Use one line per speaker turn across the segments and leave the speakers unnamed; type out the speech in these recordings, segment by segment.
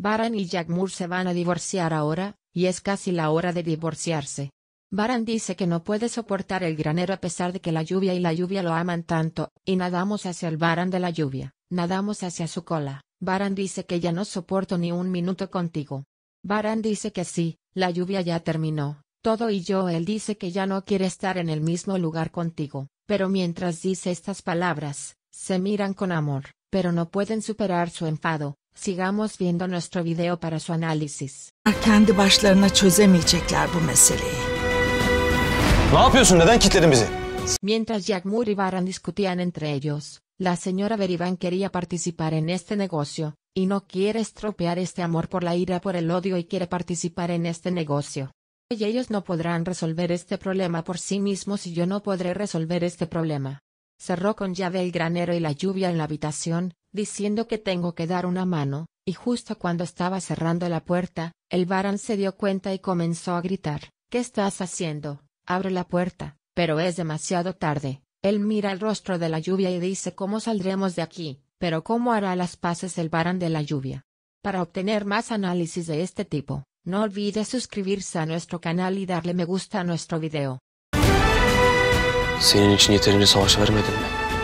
Baran y Moore se van a divorciar ahora, y es casi la hora de divorciarse. Baran dice que no puede soportar el granero a pesar de que la lluvia y la lluvia lo aman tanto, y nadamos hacia el Baran de la lluvia, nadamos hacia su cola. Baran dice que ya no soporto ni un minuto contigo. Baran dice que sí, la lluvia ya terminó, todo y yo él dice que ya no quiere estar en el mismo lugar contigo, pero mientras dice estas palabras, se miran con amor, pero no pueden superar su enfado, Sigamos viendo nuestro video para su análisis. Kendi başlarına çözemeyecekler Mientras y Baran discutían entre ellos, la señora Berivan quería participar en este negocio, y no quiere estropear este amor por la ira por el odio y quiere participar en este negocio. Y ellos no podrán resolver este problema por sí mismos y yo no podré resolver este problema. Cerró con llave el granero y la lluvia en la habitación, diciendo que tengo que dar una mano, y justo cuando estaba cerrando la puerta, el barán se dio cuenta y comenzó a gritar, ¿qué estás haciendo? Abre la puerta, pero es demasiado tarde. Él mira el rostro de la lluvia y dice cómo saldremos de aquí, pero cómo hará las paces el Barán de la lluvia. Para obtener más análisis de este tipo, no olvides suscribirse a nuestro canal y darle me gusta a nuestro video.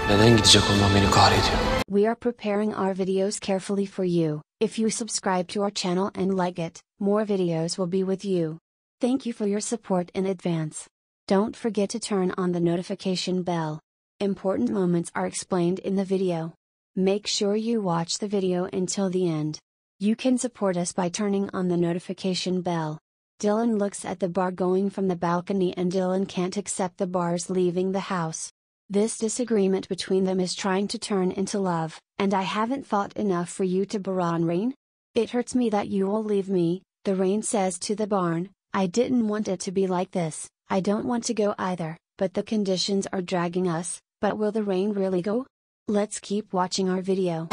Neden gidecek olmam beni kahrediyor. We are preparing our videos carefully for you. If you subscribe to our channel and like it, more videos will be with you. Thank you for your support in advance. Don't forget to turn on the notification bell. Important moments are explained in the video. Make sure you watch the video until the end. You can support us by turning on the notification bell. Dylan looks at the bar going from the balcony and Dylan can't accept the bars leaving the house. This disagreement between them is trying to turn into love, and I haven't fought enough for you to Baron Rain? It hurts me that you will leave me, the rain says to the barn, I didn't want it to be like this, I don't want to go either, but the conditions are dragging us, but will the rain really go? Let's keep watching our video.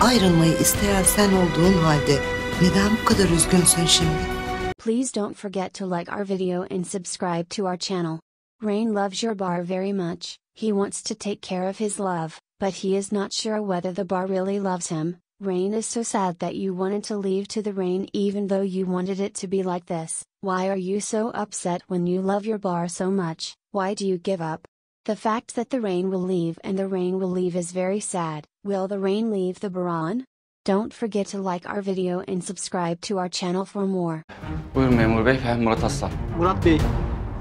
Ayrılmayı isteyen sen olduğun halde neden bu kadar üzgünsün şimdi? Please don't forget to like our video and subscribe to our channel. Rain loves your bar very much, he wants to take care of his love, but he is not sure whether the bar really loves him. Rain is so sad that you wanted to leave to the rain even though you wanted it to be like this. Why are you so upset when you love your bar so much? Why do you give up? The fact that the rain will leave and the rain will leave is very sad. Will the rain leave the bar on? Don't forget to like our video and subscribe to our channel for more. Buyurun memur bey, Murat Aslan. Murat Bey,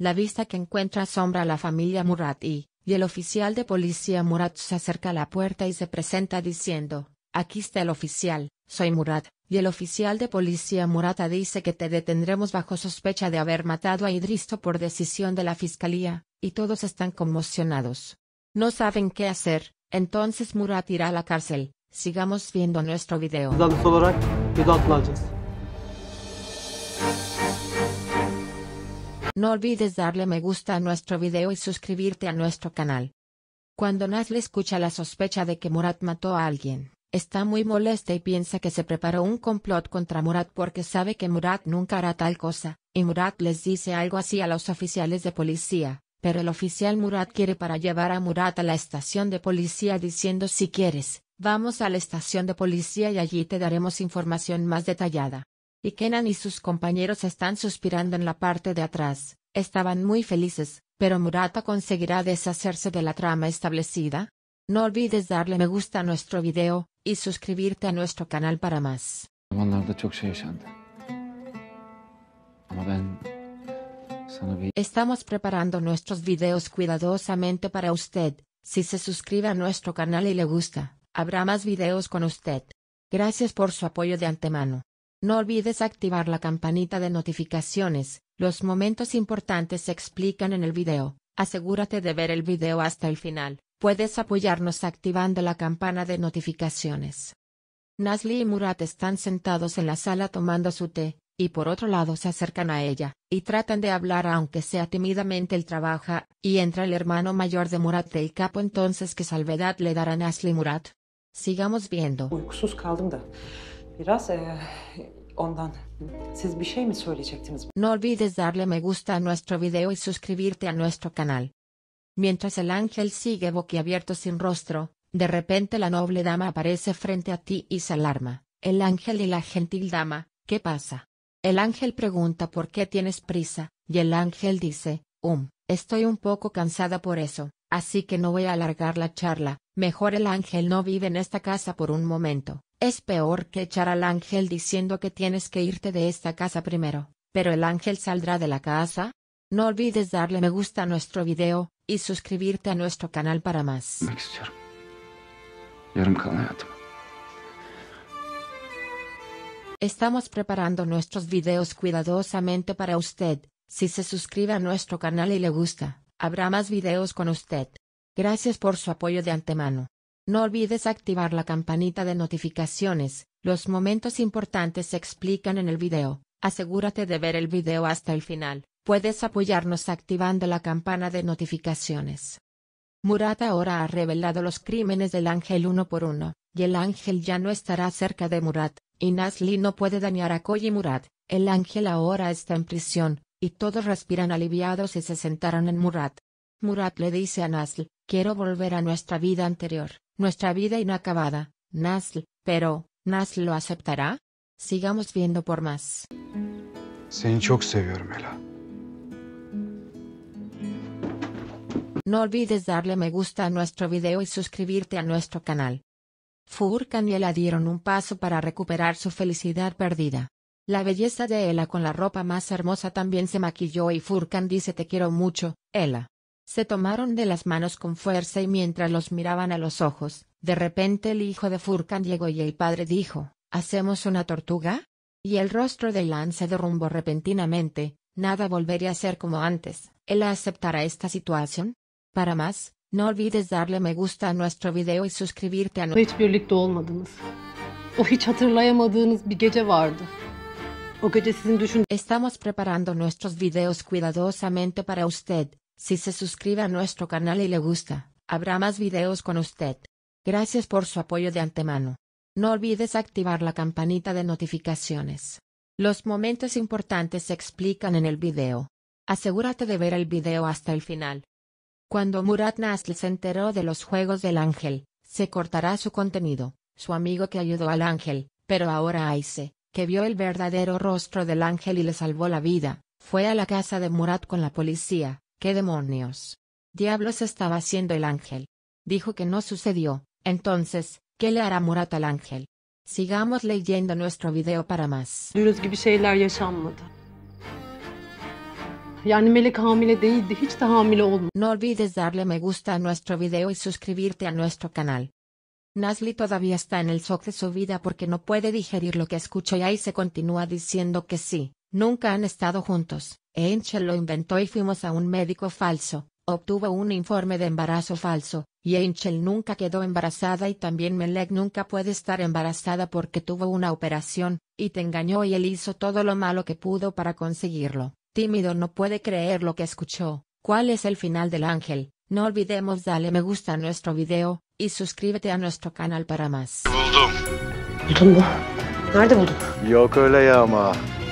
la vista que encuentra asombra a la familia Murat y, y el oficial de policía Murat se acerca a la puerta y se presenta diciendo, aquí está el oficial, soy Murat, y el oficial de policía Murata dice que te detendremos bajo sospecha de haber matado a Idristo por decisión de la fiscalía, y todos están conmocionados. No saben qué hacer, entonces Murat irá a la cárcel. Sigamos viendo nuestro video. No olvides darle me gusta a nuestro video y suscribirte a nuestro canal. Cuando Naz le escucha la sospecha de que Murat mató a alguien, está muy molesta y piensa que se preparó un complot contra Murat porque sabe que Murat nunca hará tal cosa, y Murat les dice algo así a los oficiales de policía, pero el oficial Murat quiere para llevar a Murat a la estación de policía diciendo si quieres, vamos a la estación de policía y allí te daremos información más detallada y Kenan y sus compañeros están suspirando en la parte de atrás, estaban muy felices, pero Murata conseguirá deshacerse de la trama establecida. No olvides darle me gusta a nuestro video, y suscribirte a nuestro canal para más. Estamos preparando nuestros videos cuidadosamente para usted, si se suscribe a nuestro canal y le gusta, habrá más videos con usted. Gracias por su apoyo de antemano. No olvides activar la campanita de notificaciones, los momentos importantes se explican en el video, asegúrate de ver el video hasta el final, puedes apoyarnos activando la campana de notificaciones. Nasli y Murat están sentados en la sala tomando su té, y por otro lado se acercan a ella, y tratan de hablar aunque sea tímidamente el trabaja, y entra el hermano mayor de Murat del capo entonces que salvedad le dará Nasli Murat. Sigamos viendo. E, no olvides darle me gusta a nuestro video y suscribirte a nuestro canal. Mientras el ángel sigue boquiabierto sin rostro, de repente la noble dama aparece frente a ti y se alarma. El ángel y la gentil dama, ¿qué pasa? El ángel pregunta por qué tienes prisa, y el ángel dice, um, estoy un poco cansada por eso, así que no voy a alargar la charla, mejor el ángel no vive en esta casa por un momento. Es peor que echar al ángel diciendo que tienes que irte de esta casa primero, pero el ángel saldrá de la casa. No olvides darle me gusta a nuestro video y suscribirte a nuestro canal para más. Estamos preparando nuestros videos cuidadosamente para usted. Si se suscribe a nuestro canal y le gusta, habrá más videos con usted. Gracias por su apoyo de antemano. No olvides activar la campanita de notificaciones, los momentos importantes se explican en el video, asegúrate de ver el video hasta el final, puedes apoyarnos activando la campana de notificaciones. Murat ahora ha revelado los crímenes del ángel uno por uno, y el ángel ya no estará cerca de Murat, y Nasli no puede dañar a Koji Murat, el ángel ahora está en prisión, y todos respiran aliviados y se sentaron en Murat. Murat le dice a Nasl, quiero volver a nuestra vida anterior, nuestra vida inacabada, Nazl, pero, ¿Nazl lo aceptará? Sigamos viendo por más. No olvides darle me gusta a nuestro video y suscribirte a nuestro canal. Furkan y Ela dieron un paso para recuperar su felicidad perdida. La belleza de Ela con la ropa más hermosa también se maquilló y Furkan dice te quiero mucho, Ela. Se tomaron de las manos con fuerza y mientras los miraban a los ojos, de repente el hijo de Furkan llegó y el padre dijo, ¿Hacemos una tortuga? Y el rostro de Lan se derrumbó repentinamente, nada volvería a ser como antes. ¿Él aceptará esta situación? Para más, no olvides darle me gusta a nuestro video y suscribirte a nuestro... Estamos preparando nuestros videos cuidadosamente para usted. Si se suscribe a nuestro canal y le gusta, habrá más videos con usted. Gracias por su apoyo de antemano. No olvides activar la campanita de notificaciones. Los momentos importantes se explican en el video. Asegúrate de ver el video hasta el final. Cuando Murat Nasl se enteró de los Juegos del Ángel, se cortará su contenido, su amigo que ayudó al ángel, pero ahora Aise, que vio el verdadero rostro del ángel y le salvó la vida, fue a la casa de Murat con la policía, ¿Qué demonios? Diablos estaba haciendo el ángel. Dijo que no sucedió, entonces, ¿qué le hará Murat al ángel? Sigamos leyendo nuestro video para más. No olvides darle me gusta a nuestro video y suscribirte a nuestro canal. Nasli todavía está en el shock de su vida porque no puede digerir lo que escuchó y ahí se continúa diciendo que sí, Nunca han estado juntos. Angel lo inventó y fuimos a un médico falso, obtuvo un informe de embarazo falso, y Angel nunca quedó embarazada y también Melek nunca puede estar embarazada porque tuvo una operación, y te engañó y él hizo todo lo malo que pudo para conseguirlo. Tímido no puede creer lo que escuchó. ¿Cuál es el final del ángel? No olvidemos dale me gusta a nuestro video y suscríbete a nuestro canal para más.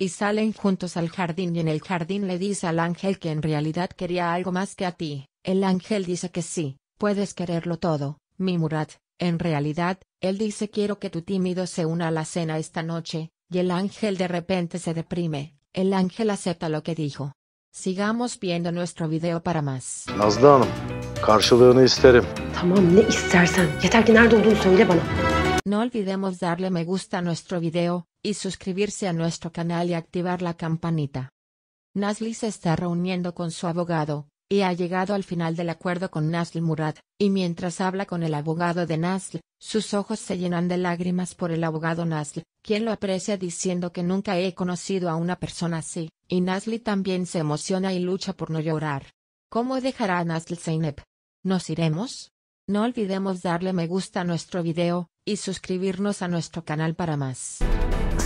y salen juntos al jardín y en el jardín le dice al ángel que en realidad quería algo más que a ti. El ángel dice que sí, puedes quererlo todo, mi Murat. En realidad, él dice quiero que tu tímido se una a la cena esta noche, y el ángel de repente se deprime. El ángel acepta lo que dijo. Sigamos viendo nuestro video para más. No olvidemos darle me gusta a nuestro video, y suscribirse a nuestro canal y activar la campanita. Nasli se está reuniendo con su abogado, y ha llegado al final del acuerdo con Nasl Murad, y mientras habla con el abogado de Nasl, sus ojos se llenan de lágrimas por el abogado Nasl, quien lo aprecia diciendo que nunca he conocido a una persona así, y Nasli también se emociona y lucha por no llorar. ¿Cómo dejará a Nasl Zeynep? ¿Nos iremos? No olvidemos darle me gusta a nuestro video, y suscribirnos a nuestro canal para más.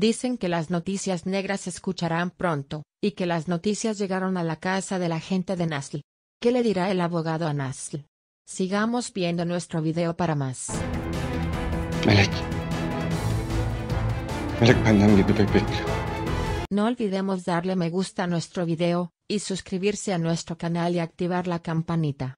Dicen que las noticias negras se escucharán pronto, y que las noticias llegaron a la casa de la gente de Nasli. ¿Qué le dirá el abogado a Nasli? Sigamos viendo nuestro video para más. No olvidemos darle me gusta a nuestro video, y suscribirse a nuestro canal y activar la campanita.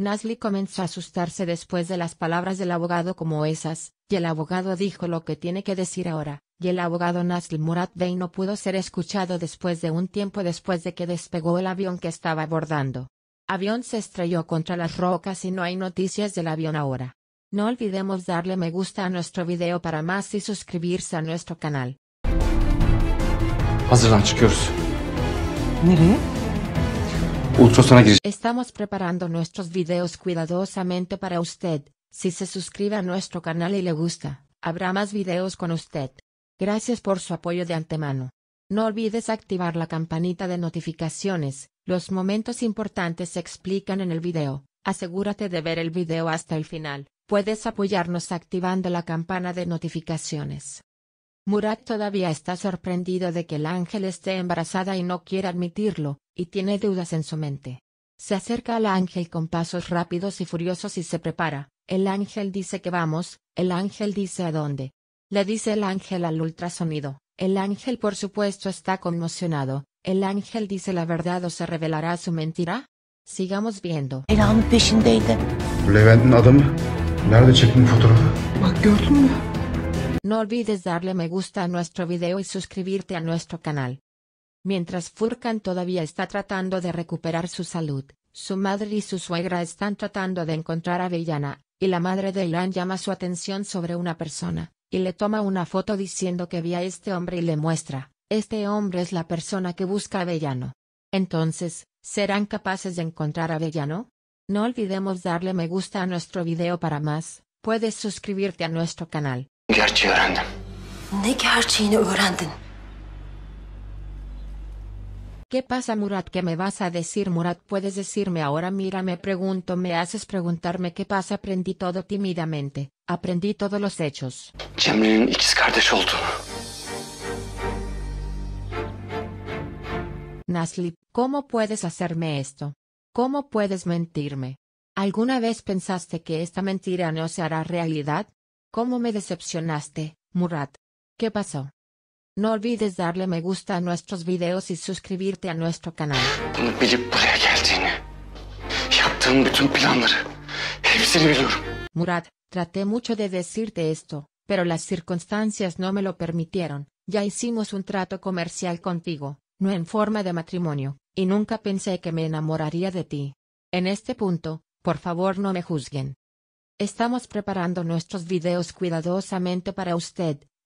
Nasli comenzó a asustarse después de las palabras del abogado como esas, y el abogado dijo lo que tiene que decir ahora y el abogado Nasl Murat Bey no pudo ser escuchado después de un tiempo después de que despegó el avión que estaba abordando. Avión se estrelló contra las rocas y no hay noticias del avión ahora. No olvidemos darle me gusta a nuestro video para más y suscribirse a nuestro canal. Estamos preparando nuestros videos cuidadosamente para usted. Si se suscribe a nuestro canal y le gusta, habrá más videos con usted. Gracias por su apoyo de antemano. No olvides activar la campanita de notificaciones, los momentos importantes se explican en el video, asegúrate de ver el video hasta el final, puedes apoyarnos activando la campana de notificaciones. Murat todavía está sorprendido de que el ángel esté embarazada y no quiere admitirlo, y tiene dudas en su mente. Se acerca al ángel con pasos rápidos y furiosos y se prepara. El ángel dice que vamos, el ángel dice a dónde, le dice el ángel al ultrasonido. El ángel por supuesto está conmocionado. ¿El ángel dice la verdad o se revelará su mentira? Sigamos viendo. No olvides darle me gusta a nuestro video y suscribirte a nuestro canal. Mientras Furkan todavía está tratando de recuperar su salud, su madre y su suegra están tratando de encontrar a Vellana, y la madre de Irán llama su atención sobre una persona y le toma una foto diciendo que vi a este hombre y le muestra, este hombre es la persona que busca a Avellano. Entonces, ¿serán capaces de encontrar a Avellano? No olvidemos darle me gusta a nuestro video para más, puedes suscribirte a nuestro canal. ¿Qué pasa Murat? ¿Qué me vas a decir Murat? Puedes decirme ahora mira me pregunto me haces preguntarme qué pasa aprendí todo tímidamente, aprendí todos los hechos. Nasli, ¿cómo puedes hacerme esto? ¿Cómo puedes mentirme? ¿Alguna vez pensaste que esta mentira no se hará realidad? ¿Cómo me decepcionaste, Murat? ¿Qué pasó? No olvides darle me gusta a nuestros videos y suscribirte a nuestro canal. Murad, Murat, traté mucho de decirte esto, pero las circunstancias no me lo permitieron. Ya hicimos un trato comercial contigo, no en forma de matrimonio, y nunca pensé que me enamoraría de ti. En este punto, por favor no me juzguen. Estamos preparando nuestros videos cuidadosamente para usted,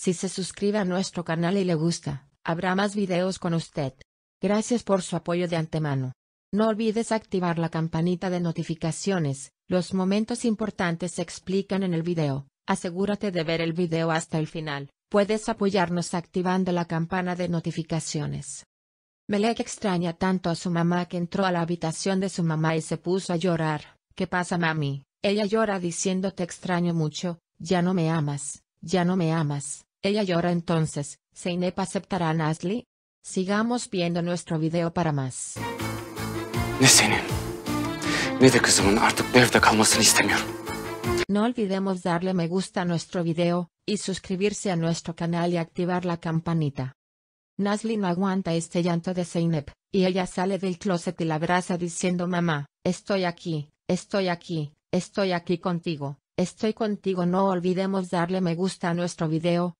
Si se suscribe a nuestro canal y le gusta, habrá más videos con usted. Gracias por su apoyo de antemano. No olvides activar la campanita de notificaciones, los momentos importantes se explican en el video, asegúrate de ver el video hasta el final, puedes apoyarnos activando la campana de notificaciones. Melek extraña tanto a su mamá que entró a la habitación de su mamá y se puso a llorar. ¿Qué pasa mami? Ella llora diciendo te extraño mucho, ya no me amas, ya no me amas. Ella llora entonces, ¿Seinep aceptará a Nasli. Sigamos viendo nuestro video para más. No olvidemos darle me gusta a nuestro video, y suscribirse a nuestro canal y activar la campanita. Nasli no aguanta este llanto de Seinep, y ella sale del closet y la abraza diciendo mamá, estoy aquí, estoy aquí, estoy aquí contigo, estoy contigo no olvidemos darle me gusta a nuestro video,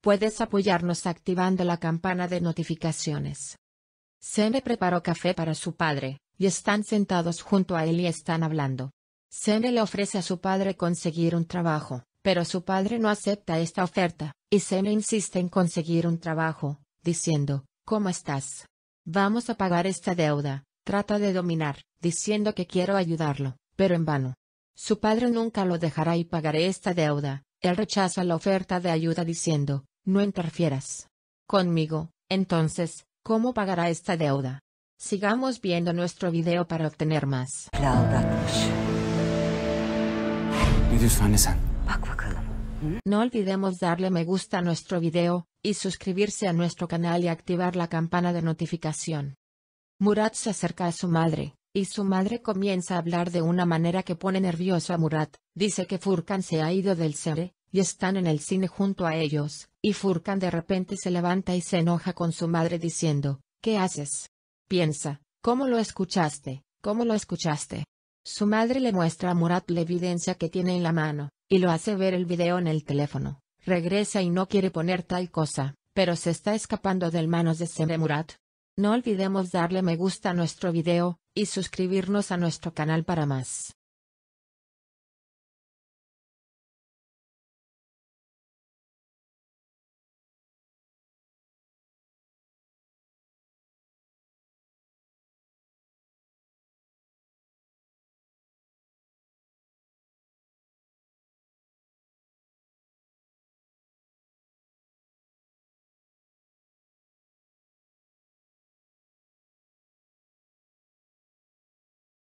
Puedes apoyarnos activando la campana de notificaciones. Sene preparó café para su padre, y están sentados junto a él y están hablando. Sene le ofrece a su padre conseguir un trabajo, pero su padre no acepta esta oferta, y Sene insiste en conseguir un trabajo, diciendo, ¿Cómo estás? Vamos a pagar esta deuda, trata de dominar, diciendo que quiero ayudarlo, pero en vano. Su padre nunca lo dejará y pagaré esta deuda, él rechaza la oferta de ayuda diciendo, no interfieras. Conmigo, entonces, ¿cómo pagará esta deuda? Sigamos viendo nuestro video para obtener más. No olvidemos darle me gusta a nuestro video, y suscribirse a nuestro canal y activar la campana de notificación. Murat se acerca a su madre, y su madre comienza a hablar de una manera que pone nervioso a Murat, dice que Furkan se ha ido del cere, y están en el cine junto a ellos, y Furkan de repente se levanta y se enoja con su madre diciendo, ¿qué haces? Piensa, ¿cómo lo escuchaste? ¿Cómo lo escuchaste? Su madre le muestra a Murat la evidencia que tiene en la mano, y lo hace ver el video en el teléfono. Regresa y no quiere poner tal cosa, pero se está escapando del manos de Cemre Murat, no olvidemos darle me gusta a nuestro
video, y suscribirnos a nuestro canal para más.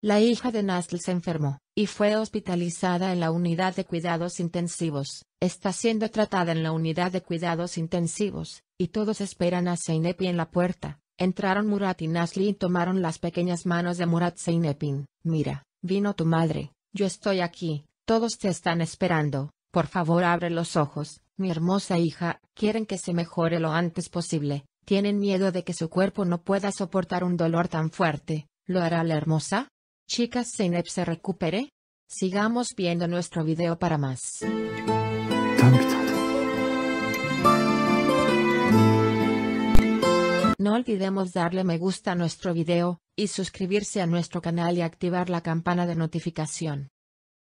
La hija de Nasl se enfermó, y fue hospitalizada en la unidad de cuidados intensivos. Está siendo tratada en la unidad de cuidados intensivos, y todos esperan a Zeynepi en la puerta. Entraron Murat y Nasli y tomaron las pequeñas manos de Murat Zeynepin. Mira, vino tu madre, yo estoy aquí, todos te están esperando, por favor abre los ojos, mi hermosa hija, quieren que se mejore lo antes posible, tienen miedo de que su cuerpo no pueda soportar un dolor tan fuerte, ¿lo hará la hermosa? Chicas Zeynep se recupere. Sigamos viendo nuestro video para más. No olvidemos darle me gusta a nuestro video, y suscribirse a nuestro canal y activar la campana de notificación.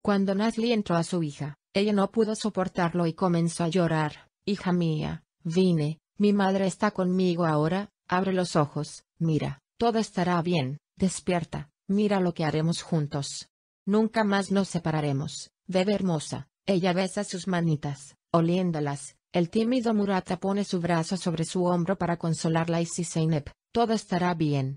Cuando Nasli entró a su hija, ella no pudo soportarlo y comenzó a llorar. Hija mía, vine, mi madre está conmigo ahora, abre los ojos, mira, todo estará bien, despierta, Mira lo que haremos juntos. Nunca más nos separaremos, bebe hermosa. Ella besa sus manitas, oliéndolas. El tímido Murata pone su brazo sobre su hombro para consolarla y si Zeynep, todo estará bien.